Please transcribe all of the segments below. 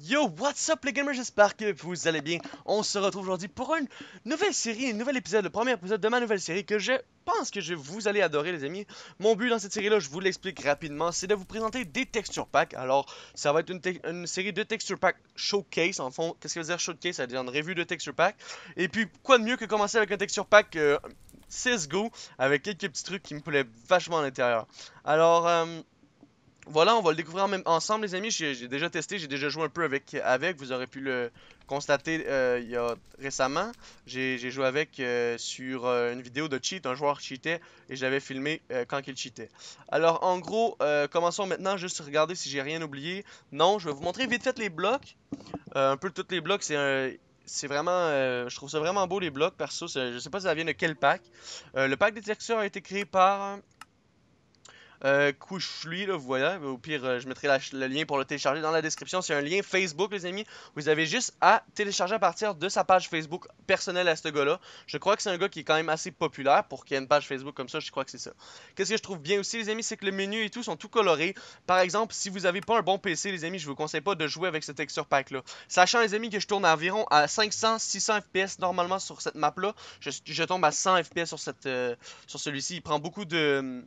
Yo, what's up les gamers, j'espère que vous allez bien. On se retrouve aujourd'hui pour une nouvelle série, un nouvel épisode, le premier épisode de ma nouvelle série que je pense que je vous allez adorer les amis. Mon but dans cette série-là, je vous l'explique rapidement, c'est de vous présenter des texture packs. Alors, ça va être une, série de texture packs showcase, en fond, qu'est-ce que veut dire showcase Ça veut dire une revue de texture pack. Et puis, quoi de mieux que commencer avec un texture pack euh, CSGO, avec quelques petits trucs qui me plaisent vachement à l'intérieur. Alors... Euh, voilà, on va le découvrir ensemble, les amis. J'ai déjà testé, j'ai déjà joué un peu avec, avec. Vous aurez pu le constater euh, il y récemment. J'ai joué avec euh, sur euh, une vidéo de cheat. Un joueur cheatait et j'avais filmé quand il cheatait. Alors, en gros, commençons maintenant. Juste regarder si j'ai rien oublié. Non, je vais vous montrer vite fait les blocs. un peu tous les blocs, c'est vraiment, je trouve ça vraiment beau les blocs perso. Je sais pas si ça vient de quel pack. le pack des textures a été créé par euh, couche-lui, là, vous voyez. Au pire, euh, je mettrai le lien pour le télécharger dans la description. C'est un lien Facebook, les amis. Vous avez juste à télécharger à partir de sa page Facebook personnelle à ce gars-là. Je crois que c'est un gars qui est quand même assez populaire pour qu'il y ait une page Facebook comme ça. Je crois que c'est ça. Qu'est-ce que je trouve bien aussi, les amis, c'est que le menu et tout sont tout colorés. Par exemple, si vous avez pas un bon PC, les amis, je vous conseille pas de jouer avec ce texture pack-là. Sachant, les amis, que je tourne à environ à 500-600 FPS normalement sur cette map-là. Je, je, tombe à 100 FPS sur, euh, sur celui-ci. Il prend beaucoup de hum,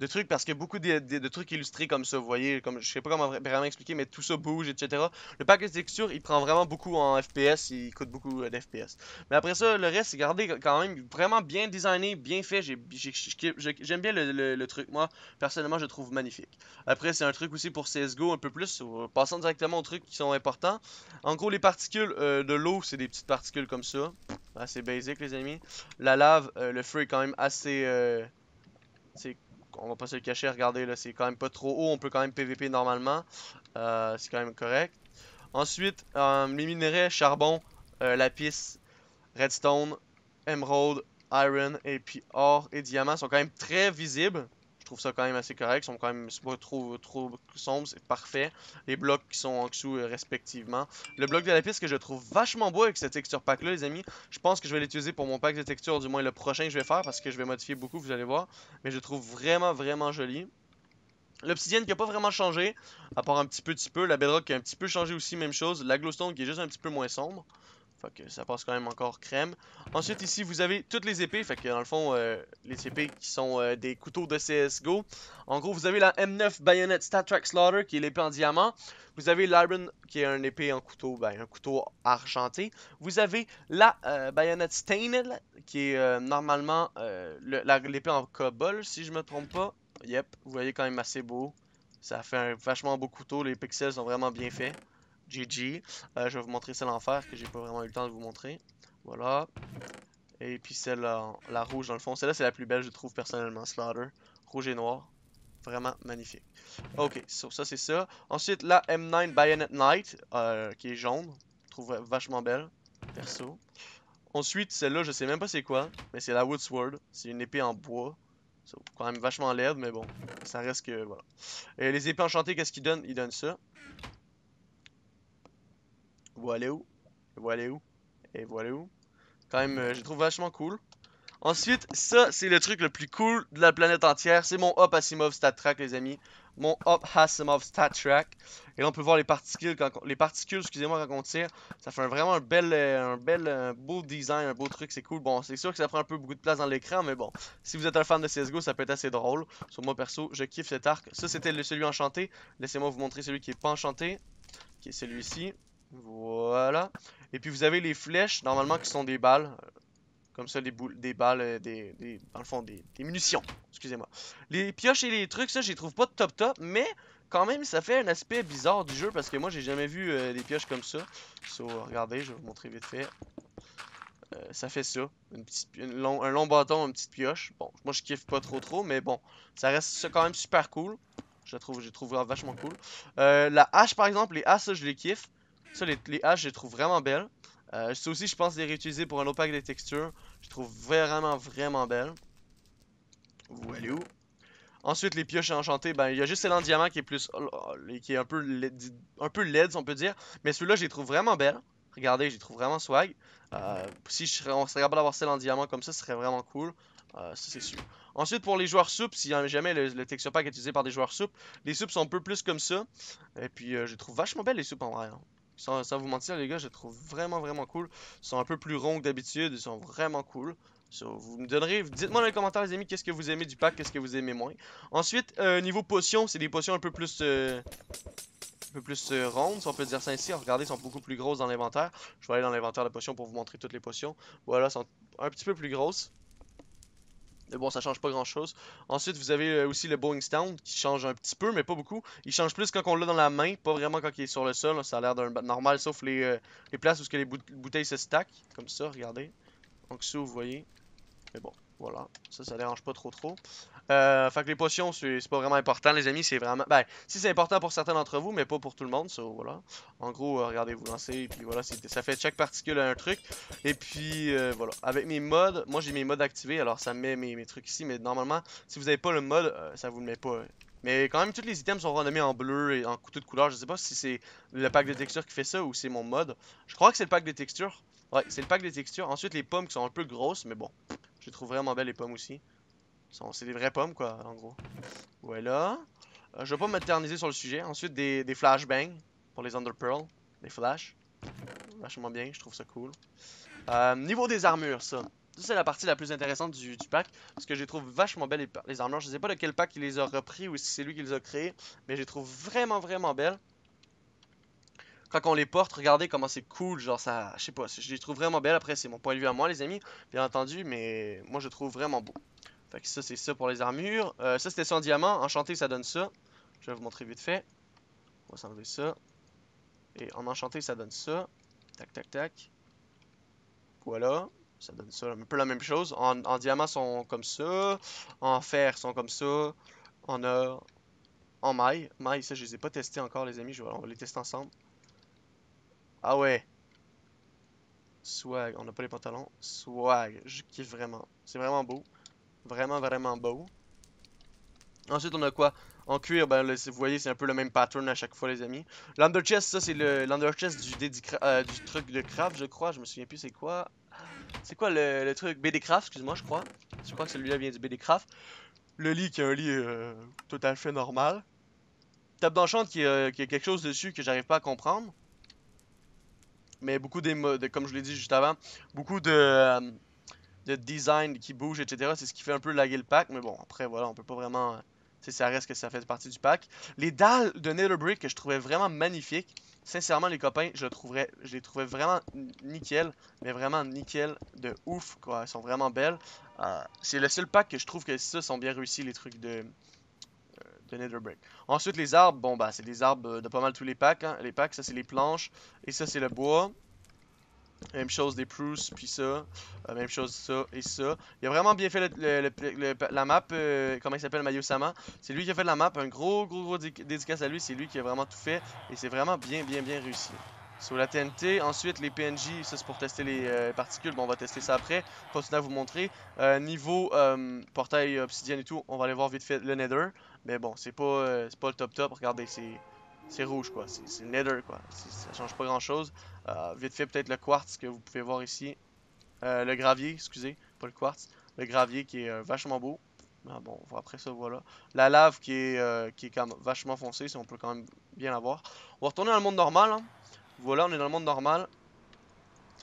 de trucs parce que beaucoup de, trucs illustrés comme ça, vous voyez, comme je sais pas comment vraiment expliquer, mais tout ça bouge, etc. Le pack de texture, il prend vraiment beaucoup en FPS, il coûte beaucoup euh, fps Mais après ça, le reste, gardé quand même vraiment bien designé, bien fait. J'aime bien le, truc, moi personnellement, je trouve magnifique. Après, c'est un truc aussi pour CSGO un peu plus, euh, passant directement aux trucs qui sont importants. En gros, les particules euh, de l'eau, c'est des petites particules comme ça, assez ah, basic, les amis. La lave, le feu est quand même assez. c'est on va pas se le cacher, regardez, là, c'est quand même pas trop haut, on peut quand même PVP normalement. Euh, c'est quand même correct. Ensuite, euh, les minerais, charbon, euh, lapis, redstone, emerald, iron et puis or et diamant sont quand même très visibles. Je trouve ça quand même assez correct. Ils sont quand même pas trop, trop sombres, c'est parfait. Les blocs qui sont en dessous euh, respectivement. Le bloc de la piste que je trouve vachement beau avec cette texture pack-là, les amis. Je pense que je vais l'utiliser pour mon pack de texture, du moins le prochain que je vais faire, parce que je vais modifier beaucoup, vous allez voir. Mais je trouve vraiment, vraiment joli. L'obsidienne qui n'a pas vraiment changé, à part un petit peu, petit peu. La bedrock qui a un petit peu changé aussi, même chose. La glowstone qui est juste un petit peu moins sombre. Fait que ça passe quand même encore crème. Ensuite, ici, vous avez toutes les épées. Fait que dans le fond, euh, les épées qui sont euh, des couteaux de CSGO. En gros, vous avez la M9 Bayonet Stat Trek Slaughter qui est l'épée en diamant. Vous avez l'Iron qui est un épée en couteau, ben, un couteau argenté. Vous avez la bayonnette euh, Bayonet Stained qui est normalement l'épée en cobble, si je me trompe pas. Yep, vous voyez quand même assez beau. Ça fait un vachement beau couteau. Les pixels sont vraiment bien faits. GG. Euh, je vais vous montrer celle en fer que j'ai pas vraiment eu le temps de vous montrer. Voilà. Et puis celle la, la rouge dans le fond. Celle-là c'est la plus belle je trouve personnellement, Slaughter. Rouge et noir. Vraiment magnifique. Ok, sur ça c'est ça. Ensuite la M9 Bayonet Knight euh, qui est jaune. Je trouve vachement belle, perso. Ensuite celle-là je sais même pas c'est quoi, mais c'est la Woodsword. C'est une épée en bois. C'est quand même vachement laide, mais bon, ça reste que, voilà. Et les épées enchantées, qu'est-ce qu'ils donnent Ils donnent ça. Voilà où. Voilà où. Et voilà où. Quand même, euh, je trouve vachement cool. Ensuite, ça, c'est le truc le plus cool de la planète entière. C'est mon Hop Asimov Stat Track, les amis. Mon Hop Asimov Stat Track. Et là, on peut voir les particules, quand les particules, excusez-moi, quand on tire. Ça fait vraiment un bel, euh, un bel, euh, beau design, un beau truc. C'est cool. Bon, c'est sûr que ça prend un peu beaucoup de place dans l'écran, mais bon. Si vous êtes un fan de CSGO, ça peut être assez drôle. Sur moi, perso, je kiffe cet arc. Ça, c'était celui enchanté. Laissez-moi vous montrer celui qui est pas enchanté, qui est celui-ci. Voilà. Et puis vous avez les flèches, normalement, qui sont des balles. Comme ça, des, boules, des balles, euh, des, dans le fond, des, munitions. Excusez-moi. Les pioches et les trucs, ça, je les trouve pas top top, mais quand même, ça fait un aspect bizarre du jeu parce que moi, j'ai jamais vu euh, des pioches comme ça. So, regardez, je vais vous montrer vite fait. Euh, ça fait ça, une petite, un long bâton, une petite pioche. Bon, moi je kiffe pas trop trop, mais bon, ça reste quand même super cool. Je trouve, je vachement cool. la hache par exemple, les haches, je les kiffe. Ça, les, haches, je les trouve vraiment belles. Euh, ça aussi, je pense les réutiliser pour un opaque des textures. Je les trouve vraiment, vraiment belles. Vous allez où? Ensuite, les pioches enchantées, ben, il y a juste celle en diamant qui est plus. Oh, oh, qui est un peu un peu on peut dire. Mais celui-là, je les trouve vraiment belles. Regardez, je les trouve vraiment swag. Euh, si je serais, on serait capable d'avoir celle en diamant comme ça, ce serait vraiment cool. Euh, ça, c'est sûr. Ensuite, pour les joueurs soupes, si jamais le, texture pack est utilisé par des joueurs soupes, les soupes sont un peu plus comme ça. Et puis, euh, je les trouve vachement belles, les soupes en vrai. Hein. Sans, vous mentir, les gars, je trouve vraiment, vraiment cool. Ils sont un peu plus ronds que d'habitude, ils sont vraiment cool. vous me donnerez, dites-moi dans les commentaires, les amis, qu'est-ce que vous aimez du pack, qu'est-ce que vous aimez moins. Ensuite, euh, niveau potions, c'est des potions un peu plus... Euh, un peu plus euh, rondes, on peut dire ça ainsi. Regardez, elles sont beaucoup plus grosses dans l'inventaire. Je vais aller dans l'inventaire de potions pour vous montrer toutes les potions. Voilà, sont un petit peu plus grosses. Mais bon, ça change pas grand chose. Ensuite, vous avez euh, aussi le Boeing Stand qui change un petit peu, mais pas beaucoup. Il change plus quand on l'a dans la main, pas vraiment quand il est sur le sol. Ça a l'air d'un normal, sauf les, euh, les places où les bouteilles se stack Comme ça, regardez. Donc, ça, vous voyez. Mais bon. Voilà, ça, ça dérange pas trop trop. Euh, fait que les potions, c'est pas vraiment important, les amis, c'est vraiment... Ben, si c'est important pour certains d'entre vous, mais pas pour tout le monde, ça, voilà. En gros, euh, regardez, vous lancez, et puis voilà, ça fait chaque particule un truc. Et puis, euh, voilà, avec mes mods. moi j'ai mes mods activés, alors ça met mes, mes, trucs ici, mais normalement, si vous avez pas le mod, euh, ça vous le met pas. Hein. Mais quand même, tous les items sont renommés en bleu et en couteau de couleur. Je sais pas si c'est le pack de textures qui fait ça ou c'est mon mod. Je crois que c'est le pack de textures. Ouais, c'est le pack de textures Ensuite, les pommes qui sont un peu grosses, mais bon, je les trouve vraiment belles les pommes aussi. C'est des vraies pommes quoi, en gros. Voilà. Euh, je vais pas m'éterniser sur le sujet. Ensuite, des, flashbangs pour les Under Pearl. Des flashs. Vachement bien, je trouve ça cool. Euh, niveau des armures, ça. Ça, c'est la partie la plus intéressante du, pack. Parce que je les trouve vachement belles, les, armures. Je sais pas de quel pack il les a repris ou si c'est lui qui les a créées. Mais je les trouve vraiment, vraiment belles quand on les porte, regardez comment c'est cool, genre ça, je sais pas, je les trouve vraiment belles. Après, c'est mon point de vue à moi, les amis, bien entendu, mais moi je trouve vraiment beau. Fait que ça, c'est ça pour les armures. Euh, ça, c'était en diamant. Enchanté, ça donne ça. Je vais vous montrer vite fait. On va s'enlever ça. Et en enchanté, ça donne ça. Tac, tac, tac. Voilà. Ça donne ça, un peu la même chose. En, diamant, sont comme ça. En fer, sont comme ça. En or, en maille. Maille, ça, je les ai pas testés encore, les amis. Je on va les tester ensemble. Ah ouais. Swag. On n'a pas les pantalons. Swag. Je kiffe vraiment. C'est vraiment beau. Vraiment, vraiment beau. Ensuite, on a quoi En cuir, ben, vous voyez, c'est un peu le même pattern à chaque fois, les amis. chest ça, c'est le chest du, euh, du truc de craft, je crois. Je me souviens plus, c'est quoi C'est quoi le, truc BD Craft, excuse-moi, je crois. Je crois que celui-là vient du BD Craft. Le lit, qui est un lit euh, tout à fait normal. Table d'enchante, qui, euh, qui a quelque chose dessus que j'arrive pas à comprendre mais beaucoup des de, comme je l'ai dit juste avant, beaucoup de, euh, design qui bouge, etc. C'est ce qui fait un peu laguer le pack, mais bon, après, voilà, on peut pas vraiment. Euh, ça reste que ça fait partie du pack. Les dalles de Netherbrick que je trouvais vraiment magnifiques. Sincèrement, les copains, je, trouverais, je les trouvais vraiment nickel. Mais vraiment nickel de ouf, quoi. Elles sont vraiment belles. Euh, c'est le seul pack que je trouve que ça sont bien réussis, les trucs de, Ensuite, les arbres, bon, bah, c'est des arbres euh, de pas mal tous les packs. Hein. Les packs, ça, c'est les planches. Et ça, c'est le bois. Même chose des Prus, puis ça. Euh, même chose ça et ça. Il a vraiment bien fait la map. Euh, comment il s'appelle Mayo Sama C'est lui qui a fait la map. Un gros, gros, gros dédicace à lui. C'est lui qui a vraiment tout fait. Et c'est vraiment bien, bien, bien réussi. Sur la TNT, ensuite les PNJ, ça c'est pour tester les particules, bon on va tester ça après, pour à vous montrer. niveau portail obsidienne et tout, on va aller voir vite fait le nether. Mais bon, euh, c'est pas, le top top. Regardez, c'est rouge, quoi. C'est nether quoi. Ça change pas grand-chose. Euh, vite fait, peut-être le quartz que vous pouvez voir ici. Euh, le gravier, excusez, pas le quartz. Le gravier qui est vachement beau. Ah bon, après ça, voilà. La lave qui est, qui est quand vachement foncée, si on peut quand même bien la voir. On va retourner dans le monde normal. Hein. Voilà, on est dans le monde normal.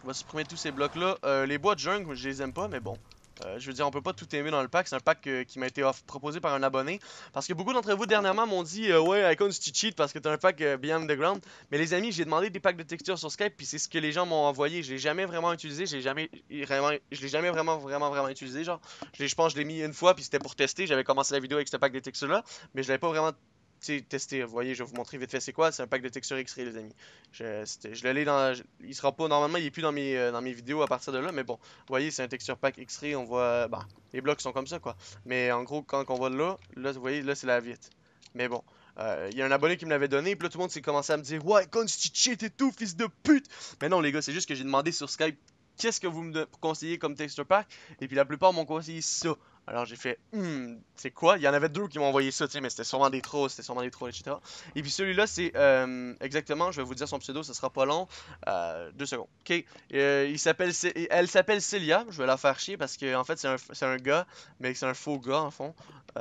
On va supprimer tous ces blocs-là. les bois de jungle, je les aime pas, mais bon. Euh, je veux dire, on peut pas tout aimer dans le pack. C'est un pack euh, qui m'a été proposé par un abonné. Parce que beaucoup d'entre vous dernièrement m'ont dit euh, Ouais, Icon, tu cheats parce que t'as un pack Beyond the Ground. Mais les amis, j'ai demandé des packs de textures sur Skype. Puis c'est ce que les gens m'ont envoyé. Je l'ai jamais vraiment utilisé. Je l'ai jamais, vraiment, je l'ai jamais vraiment, vraiment, vraiment utilisé. Genre, je, je pense que je l'ai mis une fois. Puis c'était pour tester. J'avais commencé la vidéo avec ce pack de textures là. Mais je l'avais pas vraiment tester. Vous euh, voyez, je vais vous montrer vite fait c'est quoi. C'est un pack de texture X-Ray, les amis. Je, l'ai dans. il sera pas. Normalement, il est plus dans mes, euh, dans mes vidéos à partir de là. Mais bon, vous voyez, c'est un texture pack X-Ray. On voit. Euh, bah, les blocs sont comme ça, quoi. Mais en gros, quand on voit là, là, vous voyez, là, c'est la vite. Mais bon. Il y a un abonné qui me l'avait donné, puis là tout le monde s'est commencé à me dire Ouais, cheat et tout, fils de pute! Mais non, les gars, c'est juste que j'ai demandé sur Skype qu'est-ce que vous me conseillez comme texture pack, et puis la plupart m'ont conseillé ça. Alors j'ai fait, hmm, c'est quoi Il y en avait deux qui m'ont envoyé ça, tiens, mais c'était sûrement des trolls, c'était sûrement des trolls, etc. Et puis celui-là, c'est euh, exactement, je vais vous dire son pseudo, ça sera pas long. Euh, deux secondes. Ok, euh, il s'appelle, elle s'appelle Celia. Je vais la faire chier parce qu'en en fait c'est un, gars, mais c'est un faux gars en fond.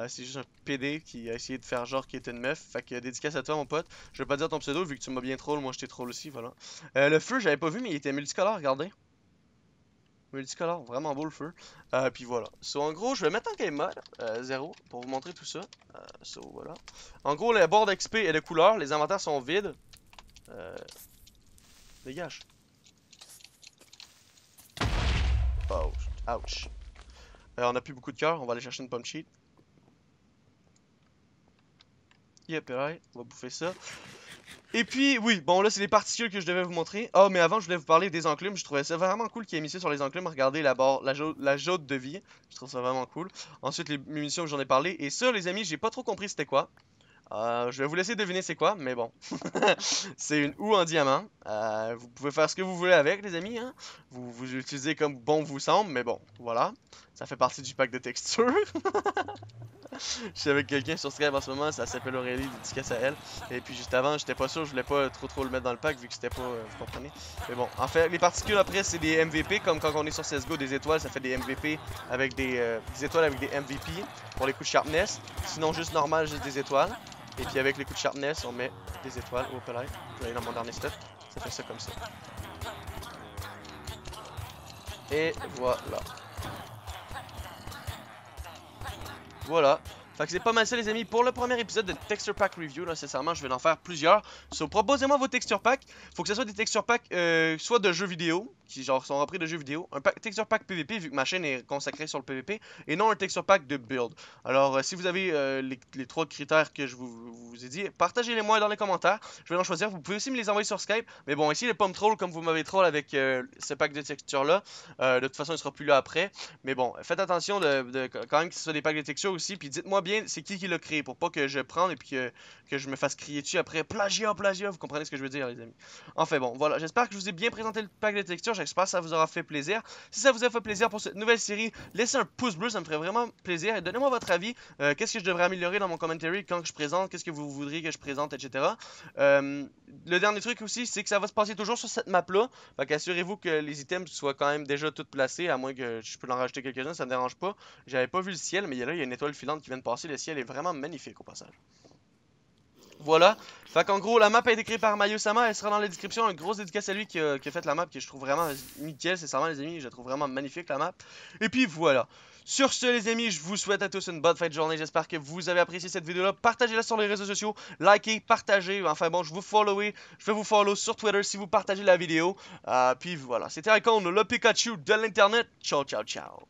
c'est juste un PD qui a essayé de faire genre qu'il était une meuf. Fait que dédicace à toi mon pote. Je vais pas dire ton pseudo vu que tu m'as bien troll, moi j'étais troll aussi, voilà. le feu, j'avais pas vu, mais il était multicolore, regardez. Multicolor, vraiment beau le feu. Euh, puis voilà. So, en gros, je vais mettre en game mode, euh, 0, pour vous montrer tout ça. Euh, so, voilà. En gros, les bords XP, et de couleurs, les inventaires sont vides. Euh, dégage. Oh, ouch. Euh, on a plus beaucoup de coeur, on va aller chercher une pomme sheet. Yep, right. on va bouffer ça. Et puis, oui, bon, là, c'est les particules que je devais vous montrer. oh, mais avant, je voulais vous parler des enclumes. Je trouvais ça vraiment cool qu'il y ait mis sur les enclumes. Regardez la barre, la, la jaune de vie. Je trouve ça vraiment cool. Ensuite, les munitions, j'en ai parlé. Et ça, les amis, j'ai pas trop compris c'était quoi. Euh, je vais vous laisser deviner c'est quoi, mais bon. c'est une ou en diamant. Euh, vous pouvez faire ce que vous voulez avec, les amis. Hein. Vous, vous utilisez comme bon vous semble, mais bon, voilà. Ça fait partie du pack de textures. je suis avec quelqu'un sur Skype en ce moment, ça s'appelle Aurélie, dédicace à elle. Et puis juste avant, j'étais pas sûr, je voulais pas trop trop le mettre dans le pack vu que c'était pas. Euh, vous comprenez Mais bon, en fait, les particules après, c'est des MVP, comme quand on est sur CSGO, des étoiles, ça fait des MVP avec des, des étoiles avec des MVP pour les coups de sharpness. Sinon, juste normal, juste des étoiles. Et puis avec les coups de sharpness, on met des étoiles. au palais. je vais aller dans mon dernier stuff. Ça fait ça comme ça. Et voilà. Voilà. Fait que c'est pas mal ça les amis pour le premier épisode de Texture Pack Review là, sincèrement je vais en faire plusieurs So proposez-moi vos texture packs, faut que ce soit des texture packs euh, soit de jeux vidéo qui genre sont repris de jeux vidéo, un texture pack PVP vu que ma chaîne est consacrée sur le PVP et non un texture pack de build. Alors euh, si vous avez euh, les, trois critères que je vous, vous ai dit, partagez-les moi dans les commentaires, je vais en choisir. Vous pouvez aussi me les envoyer sur Skype, mais bon ici les pommes troll comme vous m'avez troll avec euh, ce pack de texture là. de toute façon il sera plus là après, mais bon faites attention de, quand même que ce soit des packs de texture aussi, puis dites-moi bien c'est qui qui l'a créé pour pas que je prenne et puis que, que je me fasse crier dessus après plagiat plagiat. Vous comprenez ce que je veux dire les amis. Enfin bon voilà j'espère que je vous ai bien présenté le pack de texture. J'espère que ça vous aura fait plaisir. Si ça vous a fait plaisir pour cette nouvelle série, laissez un pouce bleu, ça me ferait vraiment plaisir. Et donnez-moi votre avis. Euh, qu'est-ce que je devrais améliorer dans mon commentary quand je présente Qu'est-ce que vous voudriez que je présente, etc. Euh, le dernier truc aussi, c'est que ça va se passer toujours sur cette map-là. assurez vous que les items soient quand même déjà toutes placés, à moins que je puisse en rajouter quelques-uns, ça me dérange pas. J'avais pas vu le ciel, mais là, il y a une étoile filante qui vient de passer. Le ciel est vraiment magnifique au passage. Voilà. Fait qu'en gros, la map a été créée par Mayo Sama, elle sera dans la description. Un gros dédicace à lui qui, euh, a fait la map, que je trouve vraiment nickel, c'est ça, les amis, je trouve vraiment magnifique la map. Et puis voilà. Sur ce les amis, je vous souhaite à tous une bonne fin de journée, j'espère que vous avez apprécié cette vidéo-là. Partagez-la sur les réseaux sociaux, likez, partagez, enfin bon, je vous follow. je vais vous follow sur Twitter si vous partagez la vidéo. Euh, puis voilà, c'était Icon, le Pikachu de l'internet. Ciao, ciao, ciao.